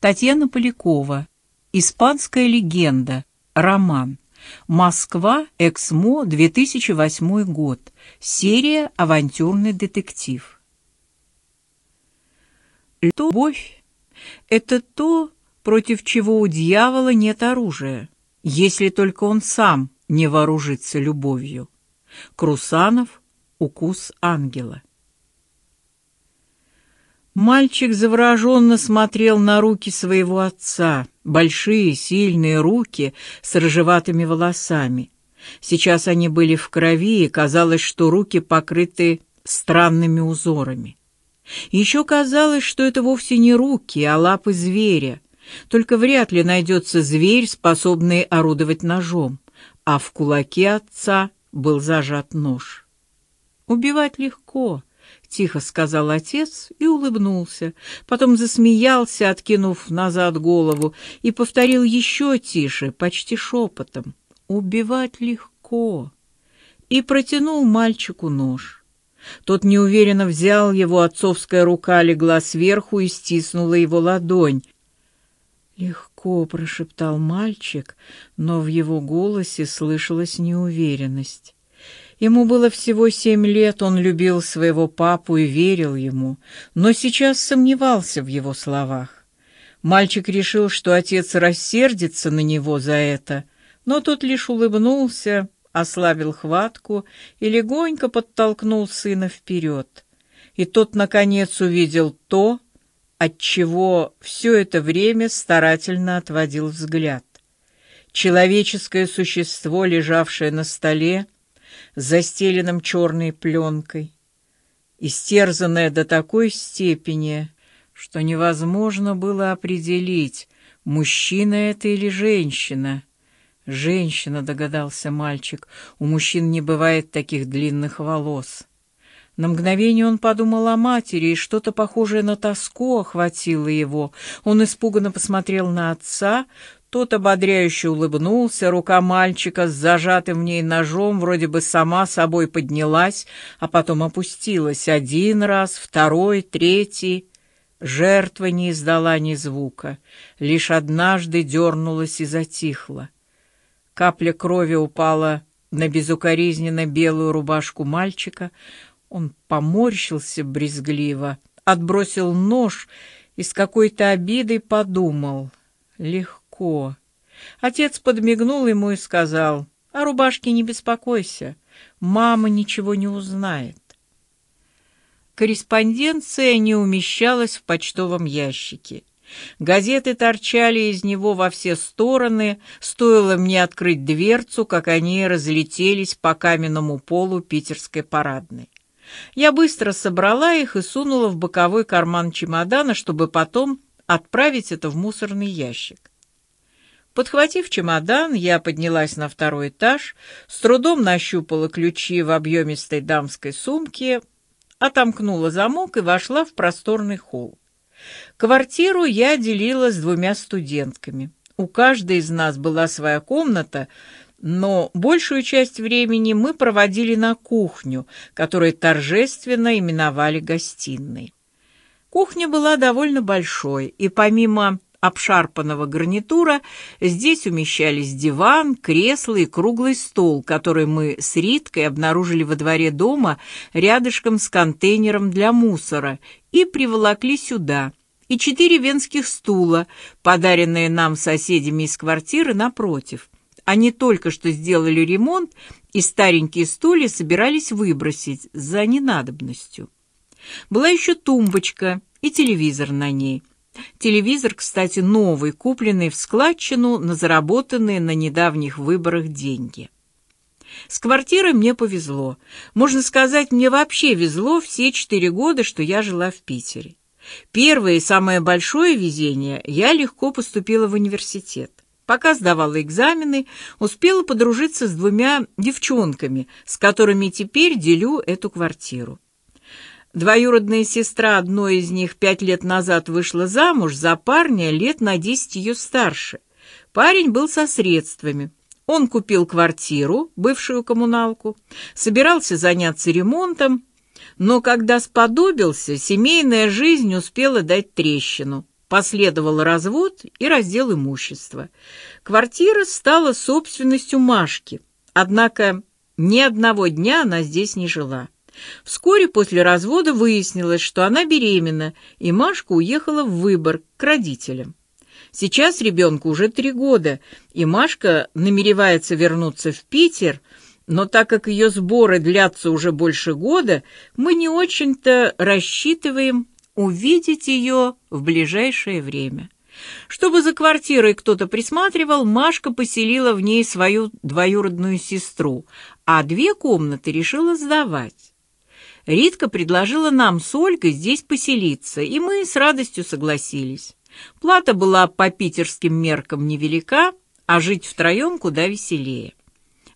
Татьяна Полякова. Испанская легенда. Роман. Москва. Эксмо. 2008 год. Серия «Авантюрный детектив». Любовь – это то, против чего у дьявола нет оружия, если только он сам не вооружится любовью. Крусанов. Укус ангела. Мальчик завороженно смотрел на руки своего отца, большие, сильные руки с рыжеватыми волосами. Сейчас они были в крови, и казалось, что руки покрыты странными узорами. Еще казалось, что это вовсе не руки, а лапы зверя. Только вряд ли найдется зверь, способный орудовать ножом, а в кулаке отца был зажат нож. Убивать легко —— тихо сказал отец и улыбнулся, потом засмеялся, откинув назад голову, и повторил еще тише, почти шепотом, «Убивать легко», и протянул мальчику нож. Тот неуверенно взял его, отцовская рука легла сверху и стиснула его ладонь. «Легко», — прошептал мальчик, но в его голосе слышалась неуверенность. Ему было всего семь лет, он любил своего папу и верил ему, но сейчас сомневался в его словах. Мальчик решил, что отец рассердится на него за это, но тот лишь улыбнулся, ослабил хватку и легонько подтолкнул сына вперед. И тот, наконец, увидел то, от чего все это время старательно отводил взгляд. Человеческое существо, лежавшее на столе, — застеленным черной пленкой, истерзанное до такой степени, что невозможно было определить, мужчина это или женщина. Женщина, догадался мальчик, у мужчин не бывает таких длинных волос. На мгновение он подумал о матери, и что-то похожее на тоску охватило его. Он испуганно посмотрел на отца, тот ободряюще улыбнулся, рука мальчика с зажатым в ней ножом вроде бы сама собой поднялась, а потом опустилась один раз, второй, третий. Жертва не издала ни звука, лишь однажды дернулась и затихла. Капля крови упала на безукоризненно белую рубашку мальчика. Он поморщился брезгливо, отбросил нож и с какой-то обидой подумал. Легко легко. Отец подмигнул ему и сказал, «О рубашке не беспокойся, мама ничего не узнает». Корреспонденция не умещалась в почтовом ящике. Газеты торчали из него во все стороны, стоило мне открыть дверцу, как они разлетелись по каменному полу питерской парадной. Я быстро собрала их и сунула в боковой карман чемодана, чтобы потом отправить это в мусорный ящик. Подхватив чемодан, я поднялась на второй этаж, с трудом нащупала ключи в объемистой дамской сумке, отомкнула замок и вошла в просторный холл. Квартиру я делила с двумя студентками. У каждой из нас была своя комната, но большую часть времени мы проводили на кухню, которую торжественно именовали гостиной. Кухня была довольно большой, и помимо обшарпанного гарнитура здесь умещались диван, кресло и круглый стол, который мы с Риткой обнаружили во дворе дома рядышком с контейнером для мусора и приволокли сюда, и четыре венских стула, подаренные нам соседями из квартиры напротив. Они только что сделали ремонт, и старенькие стулья собирались выбросить за ненадобностью. Была еще тумбочка и телевизор на ней – Телевизор, кстати, новый, купленный в складчину на заработанные на недавних выборах деньги. С квартирой мне повезло. Можно сказать, мне вообще везло все четыре года, что я жила в Питере. Первое и самое большое везение – я легко поступила в университет. Пока сдавала экзамены, успела подружиться с двумя девчонками, с которыми теперь делю эту квартиру. Двоюродная сестра одной из них пять лет назад вышла замуж за парня лет на десять ее старше. Парень был со средствами. Он купил квартиру, бывшую коммуналку, собирался заняться ремонтом, но когда сподобился, семейная жизнь успела дать трещину. Последовал развод и раздел имущества. Квартира стала собственностью Машки, однако ни одного дня она здесь не жила. Вскоре после развода выяснилось, что она беременна, и Машка уехала в Выборг к родителям. Сейчас ребенку уже три года, и Машка намеревается вернуться в Питер, но так как ее сборы длятся уже больше года, мы не очень-то рассчитываем увидеть ее в ближайшее время. Чтобы за квартирой кто-то присматривал, Машка поселила в ней свою двоюродную сестру, а две комнаты решила сдавать. Ритка предложила нам с Ольгой здесь поселиться, и мы с радостью согласились. Плата была по питерским меркам невелика, а жить втроем куда веселее.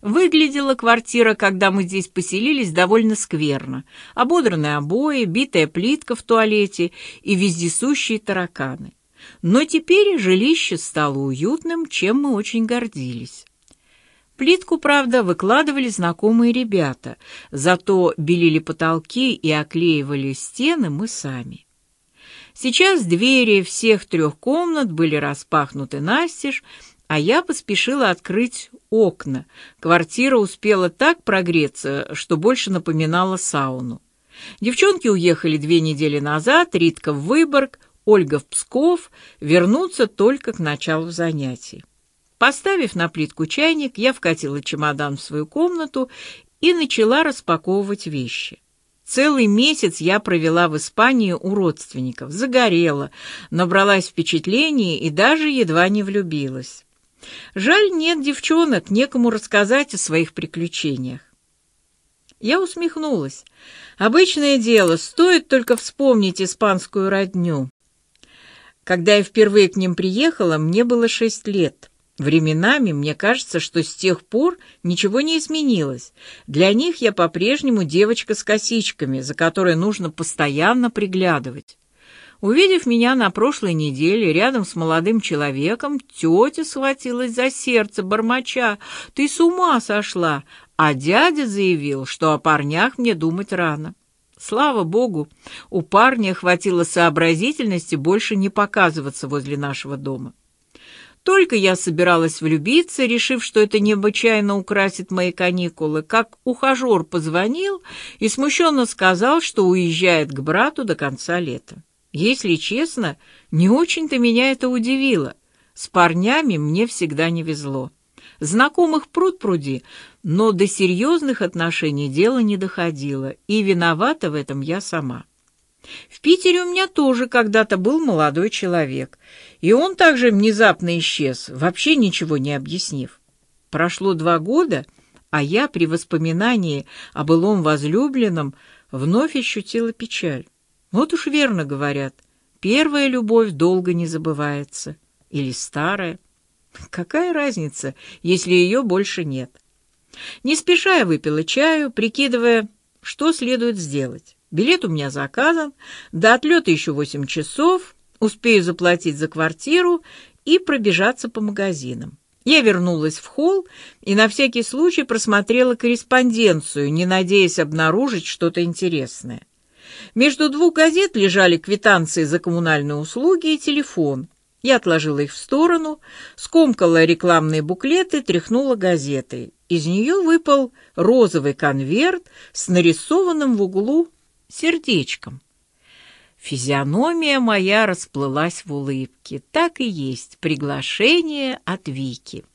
Выглядела квартира, когда мы здесь поселились, довольно скверно. Ободранные обои, битая плитка в туалете и вездесущие тараканы. Но теперь жилище стало уютным, чем мы очень гордились. Плитку, правда, выкладывали знакомые ребята, зато белили потолки и оклеивали стены мы сами. Сейчас двери всех трех комнат были распахнуты настежь, а я поспешила открыть окна. Квартира успела так прогреться, что больше напоминала сауну. Девчонки уехали две недели назад, Ритка в Выборг, Ольга в Псков, вернуться только к началу занятий. Поставив на плитку чайник, я вкатила чемодан в свою комнату и начала распаковывать вещи. Целый месяц я провела в Испании у родственников, загорела, набралась впечатлений и даже едва не влюбилась. Жаль, нет девчонок, некому рассказать о своих приключениях. Я усмехнулась. Обычное дело, стоит только вспомнить испанскую родню. Когда я впервые к ним приехала, мне было шесть лет. Временами мне кажется, что с тех пор ничего не изменилось. Для них я по-прежнему девочка с косичками, за которой нужно постоянно приглядывать. Увидев меня на прошлой неделе рядом с молодым человеком, тетя схватилась за сердце, бормоча «Ты с ума сошла!» А дядя заявил, что о парнях мне думать рано. Слава богу, у парня хватило сообразительности больше не показываться возле нашего дома. Только я собиралась влюбиться, решив, что это необычайно украсит мои каникулы, как ухажер позвонил и смущенно сказал, что уезжает к брату до конца лета. Если честно, не очень-то меня это удивило. С парнями мне всегда не везло. Знакомых пруд-пруди, но до серьезных отношений дело не доходило, и виновата в этом я сама. В Питере у меня тоже когда-то был молодой человек, и он также внезапно исчез, вообще ничего не объяснив. Прошло два года, а я при воспоминании о былом возлюбленном вновь ощутила печаль. Вот уж верно говорят, первая любовь долго не забывается. Или старая. Какая разница, если ее больше нет? Не спеша я выпила чаю, прикидывая, что следует сделать. Билет у меня заказан, до отлета еще восемь часов, успею заплатить за квартиру и пробежаться по магазинам. Я вернулась в холл и на всякий случай просмотрела корреспонденцию, не надеясь обнаружить что-то интересное. Между двух газет лежали квитанции за коммунальные услуги и телефон. Я отложила их в сторону, скомкала рекламные буклеты, тряхнула газетой. Из нее выпал розовый конверт с нарисованным в углу сердечком. Физиономия моя расплылась в улыбке. Так и есть приглашение от Вики.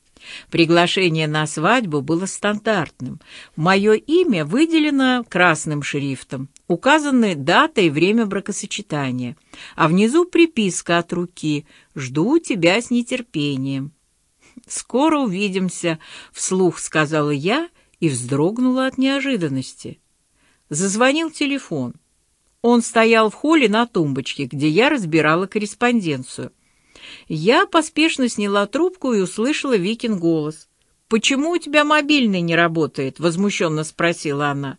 Приглашение на свадьбу было стандартным. Мое имя выделено красным шрифтом, указаны дата и время бракосочетания, а внизу приписка от руки «Жду тебя с нетерпением». «Скоро увидимся», — вслух сказала я и вздрогнула от неожиданности. Зазвонил телефон. Он стоял в холле на тумбочке, где я разбирала корреспонденцию. Я поспешно сняла трубку и услышала Викин голос. «Почему у тебя мобильный не работает?» — возмущенно спросила она.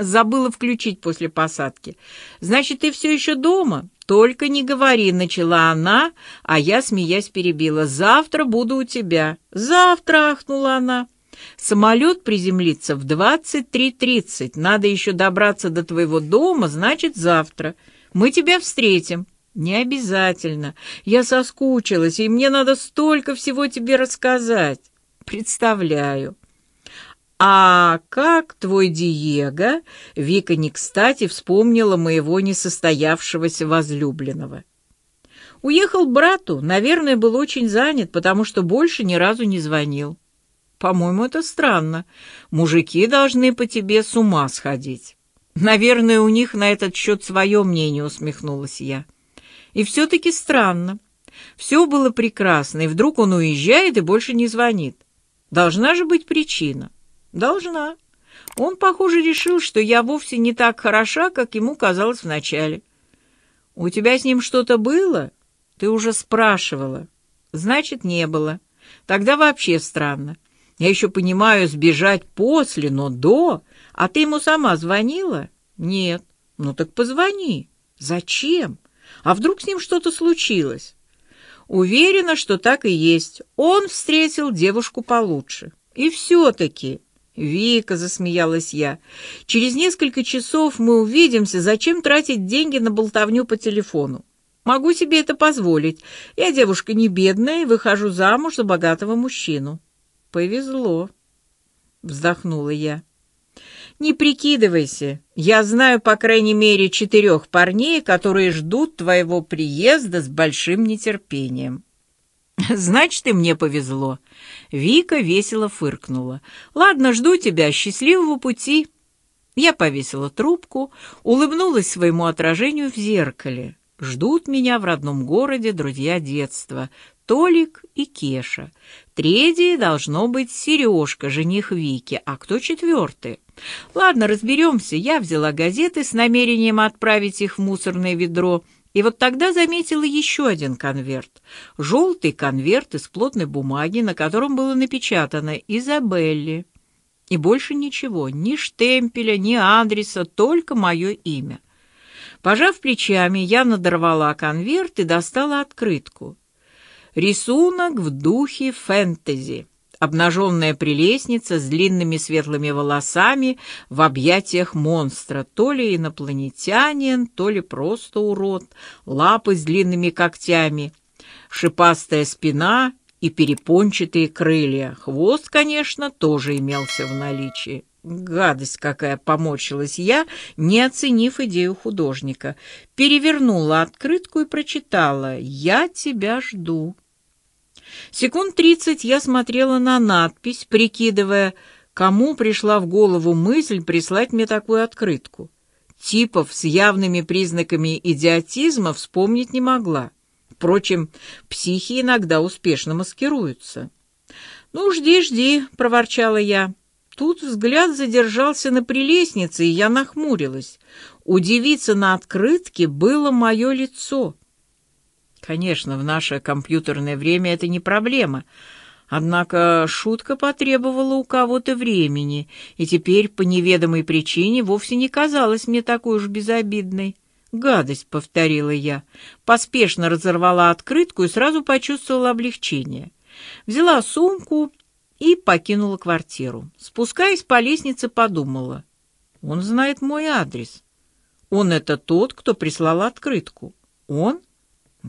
«Забыла включить после посадки. Значит, ты все еще дома?» «Только не говори», — начала она, а я, смеясь, перебила. «Завтра буду у тебя». «Завтра!» — ахнула она. Самолет приземлится в 23.30. Надо еще добраться до твоего дома, значит, завтра. Мы тебя встретим». «Не обязательно. Я соскучилась, и мне надо столько всего тебе рассказать. Представляю». «А как твой Диего?» Вика не кстати вспомнила моего несостоявшегося возлюбленного. «Уехал брату. Наверное, был очень занят, потому что больше ни разу не звонил». По-моему, это странно. Мужики должны по тебе с ума сходить. Наверное, у них на этот счет свое мнение, усмехнулась я. И все-таки странно. Все было прекрасно, и вдруг он уезжает и больше не звонит. Должна же быть причина. Должна. Он, похоже, решил, что я вовсе не так хороша, как ему казалось вначале. У тебя с ним что-то было? Ты уже спрашивала. Значит, не было. Тогда вообще странно. Я еще понимаю сбежать после, но до. А ты ему сама звонила? Нет. Ну так позвони. Зачем? А вдруг с ним что-то случилось? Уверена, что так и есть. Он встретил девушку получше. И все-таки... «Вика», — засмеялась я, — «через несколько часов мы увидимся. Зачем тратить деньги на болтовню по телефону? Могу себе это позволить. Я девушка не бедная и выхожу замуж за богатого мужчину». «Повезло», — вздохнула я. «Не прикидывайся. Я знаю, по крайней мере, четырех парней, которые ждут твоего приезда с большим нетерпением». «Значит, и мне повезло». Вика весело фыркнула. «Ладно, жду тебя. Счастливого пути». Я повесила трубку, улыбнулась своему отражению в зеркале. Ждут меня в родном городе друзья детства, Толик и Кеша. Третий должно быть Сережка, жених Вики. А кто четвертый? Ладно, разберемся. Я взяла газеты с намерением отправить их в мусорное ведро. И вот тогда заметила еще один конверт. Желтый конверт из плотной бумаги, на котором было напечатано «Изабелли». И больше ничего, ни штемпеля, ни адреса, только мое имя. Пожав плечами, я надорвала конверт и достала открытку. Рисунок в духе фэнтези. Обнаженная прелестница с длинными светлыми волосами в объятиях монстра, то ли инопланетянин, то ли просто урод, лапы с длинными когтями, шипастая спина и перепончатые крылья. Хвост, конечно, тоже имелся в наличии. Гадость какая помочилась я, не оценив идею художника. Перевернула открытку и прочитала «Я тебя жду». Секунд тридцать я смотрела на надпись, прикидывая, кому пришла в голову мысль прислать мне такую открытку. Типов с явными признаками идиотизма вспомнить не могла. Впрочем, психи иногда успешно маскируются. «Ну, жди, жди», — проворчала я. Тут взгляд задержался на прелестнице, и я нахмурилась. Удивиться на открытке было мое лицо. Конечно, в наше компьютерное время это не проблема. Однако шутка потребовала у кого-то времени, и теперь по неведомой причине вовсе не казалась мне такой уж безобидной. «Гадость», — повторила я. Поспешно разорвала открытку и сразу почувствовала облегчение. Взяла сумку и покинула квартиру. Спускаясь по лестнице, подумала. «Он знает мой адрес. Он — это тот, кто прислал открытку. Он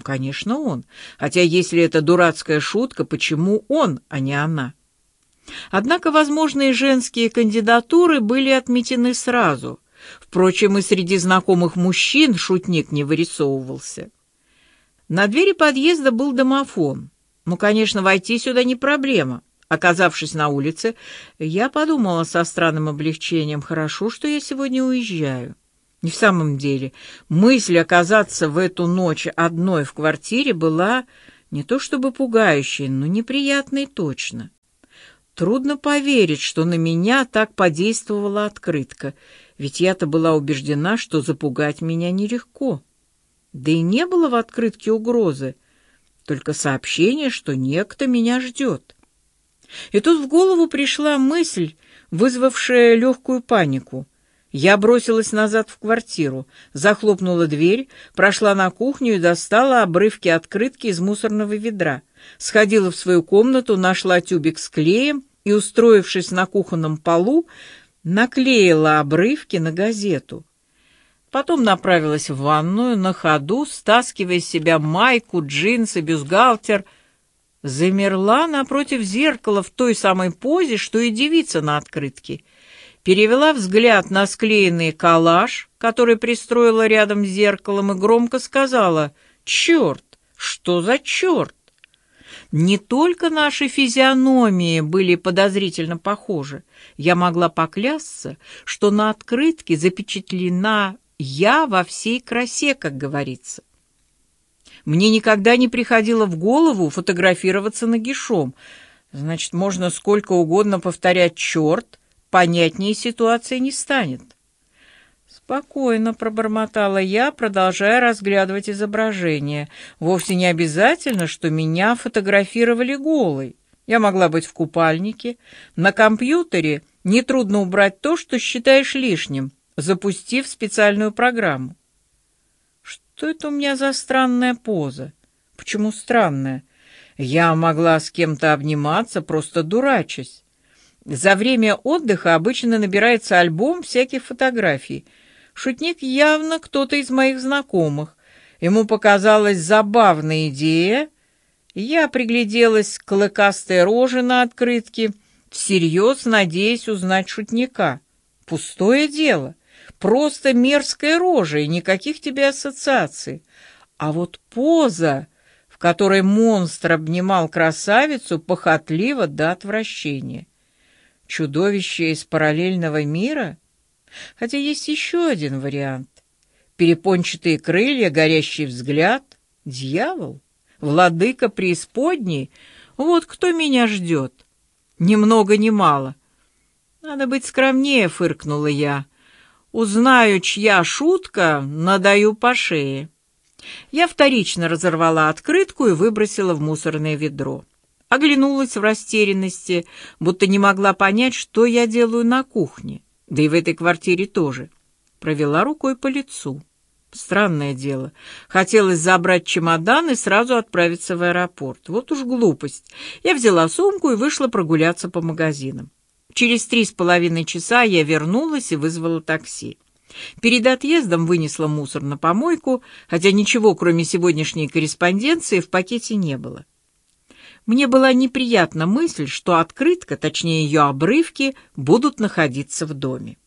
Конечно, он. Хотя если это дурацкая шутка, почему он, а не она? Однако возможные женские кандидатуры были отметены сразу. Впрочем, и среди знакомых мужчин шутник не вырисовывался. На двери подъезда был домофон. Ну, конечно, войти сюда не проблема. Оказавшись на улице, я подумала со странным облегчением, хорошо, что я сегодня уезжаю. И в самом деле, мысль оказаться в эту ночь одной в квартире была не то чтобы пугающей, но неприятной точно. Трудно поверить, что на меня так подействовала открытка, ведь я-то была убеждена, что запугать меня нелегко. Да и не было в открытке угрозы, только сообщение, что некто меня ждет. И тут в голову пришла мысль, вызвавшая легкую панику — я бросилась назад в квартиру, захлопнула дверь, прошла на кухню и достала обрывки открытки из мусорного ведра. Сходила в свою комнату, нашла тюбик с клеем и, устроившись на кухонном полу, наклеила обрывки на газету. Потом направилась в ванную на ходу, стаскивая с себя майку, джинсы, бюстгальтер. Замерла напротив зеркала в той самой позе, что и девица на открытке — перевела взгляд на склеенный коллаж, который пристроила рядом с зеркалом, и громко сказала «Черт! Что за черт?» Не только наши физиономии были подозрительно похожи. Я могла поклясться, что на открытке запечатлена я во всей красе, как говорится. Мне никогда не приходило в голову фотографироваться нагишом. Значит, можно сколько угодно повторять «черт», понятнее ситуации не станет. Спокойно пробормотала я, продолжая разглядывать изображение. Вовсе не обязательно, что меня фотографировали голой. Я могла быть в купальнике. На компьютере нетрудно убрать то, что считаешь лишним, запустив специальную программу. Что это у меня за странная поза? Почему странная? Я могла с кем-то обниматься, просто дурачась. За время отдыха обычно набирается альбом всяких фотографий. Шутник явно кто-то из моих знакомых. Ему показалась забавная идея. Я пригляделась к клыкастой роже на открытке, всерьез надеясь узнать шутника. Пустое дело. Просто мерзкая рожа и никаких тебе ассоциаций. А вот поза, в которой монстр обнимал красавицу, похотлива до отвращения. Чудовище из параллельного мира? Хотя есть еще один вариант. Перепончатые крылья, горящий взгляд. Дьявол? Владыка преисподней? Вот кто меня ждет. Ни много ни мало. Надо быть скромнее, фыркнула я. Узнаю, чья шутка, надаю по шее. Я вторично разорвала открытку и выбросила в мусорное ведро. Оглянулась в растерянности, будто не могла понять, что я делаю на кухне, да и в этой квартире тоже. Провела рукой по лицу. Странное дело. Хотелось забрать чемодан и сразу отправиться в аэропорт. Вот уж глупость. Я взяла сумку и вышла прогуляться по магазинам. Через три с половиной часа я вернулась и вызвала такси. Перед отъездом вынесла мусор на помойку, хотя ничего, кроме сегодняшней корреспонденции, в пакете не было. Мне была неприятна мысль, что открытка, точнее ее обрывки, будут находиться в доме.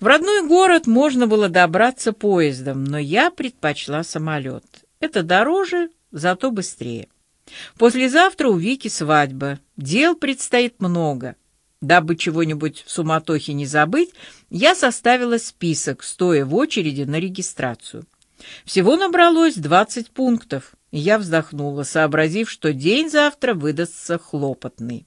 В родной город можно было добраться поездом, но я предпочла самолет. Это дороже, зато быстрее. Послезавтра у Вики свадьба. Дел предстоит много. Дабы чего-нибудь в суматохе не забыть, я составила список, стоя в очереди на регистрацию. Всего набралось двадцать пунктов, и я вздохнула, сообразив, что день завтра выдастся хлопотный.